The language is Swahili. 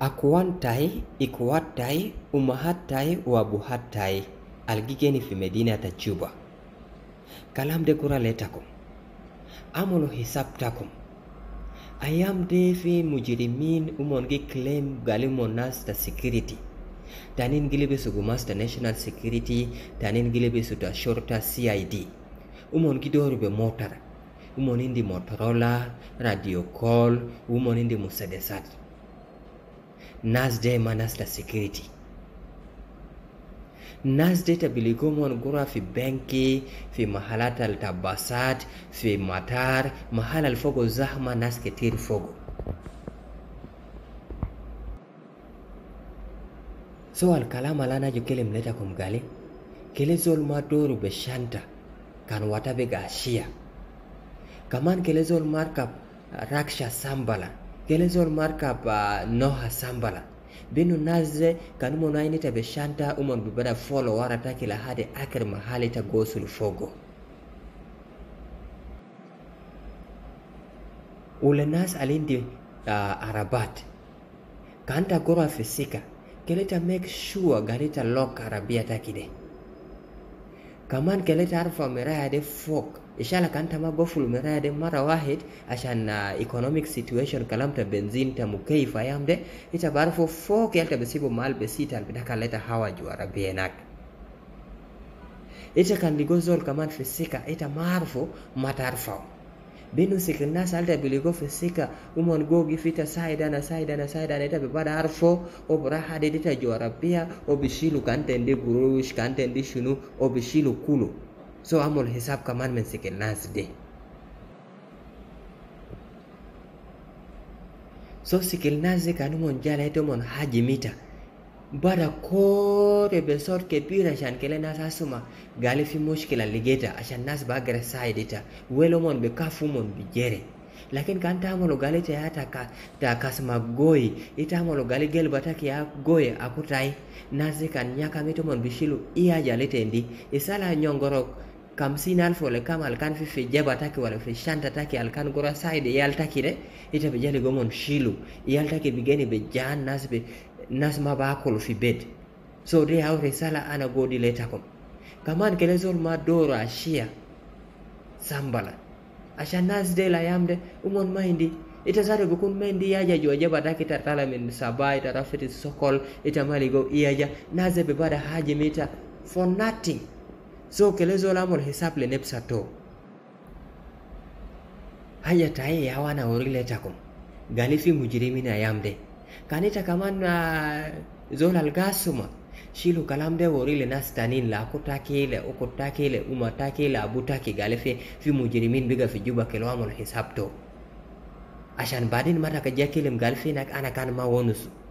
Akuwantai, ikuwatai umahatai wabuhatai algigeni fi medinata Juba. Kalamde kuraletakum. Amolo hisaptakum. Ayamde fi mujirimin umongi claim galimonasta security. Tanin gilibe master national security, tanin gilibe suta shorta CID. Umongi dorube motor. Umonindi Motorola, radio call, umonindi musedesat nasde manas nasda security nasde ta biligomon gura fi benki fi mahalat al tabasat fi matar mahal al fogo zahma nas ketir fogo so al kalama ju kele mletakom gale kele zol ma be shanta kan wata be kaman kele zol markap raksha sambala kelezol markaba noha sambala binu nazze kanuma noayni tabe shanta umon bibada folo warata kila hade akir mahali ta gosul fogo ule nas alindi uh, arabat kanta goro fisika keleta make sure garita lok arabia takide كمان كليت عارفة مراية دي فوق إن شاء الله كان تما قفل مراية دي مرة واحد عشان ايكونوميك سيتويشن كلام تا بنزين تا مكيف أيام دي إنت بعرفه فوق يلتا بسيبه مال بسيطة البدا كان لتا هوا جوا ربي هناك إنت كان لغوزول كمان في السكة إنت ما عارفه ما تعرفه bino sikirina salta biligo fi sika umon gogi fita saida na saida na saida na ita bibada arfo obura hadi dita jora pia obishilu kantendi gurush kantendi shunu obishilu kulu so amol hisab commandment sikirina zide so sikirina zika numon jala ito mon hajimita mita bara kore ɓe sorke pira acan kele nas ha suma gali fi mushkila ligeta acan nas ba gere saidita welo mon ɓe ka fumon ɓe jere lakini kan tamolo gali te ya taka ta kasma goyi itamolo gali gel bataki ya goye akutai nasi e kan nyakamito mon bishilu iya jalite ndi isala e nyongorok kamsini alfu wala kama alkan fi fi jaba taki wala fi shanta taki alkan gora saide yal taki ita be jali gomon shilu yal e taki bigeni be jan nas be nasma ba ɓa fi bed so de hawre sala ana godi leta kom kaman zol ma doro a shia sambala asha nas de la yamde umon maindi ita sare go kun mendi yaja joje badaki tala min sabai tarafiti sokol ita mali maligo iyaja naze be bada haji mita for nothing so zol amol hisab le nepsa to haja taye yawana orileta kom galifi mujrimina yamde kaneta kamanna ah, zolal gasuma shilu shilu kalamde worile nastanin la ko takile o ko takile uma takile abu taki gale fi mujrimin biga fi juba kelo amul ashan badin mata ka jakilem gal nak ana kan ma wonusu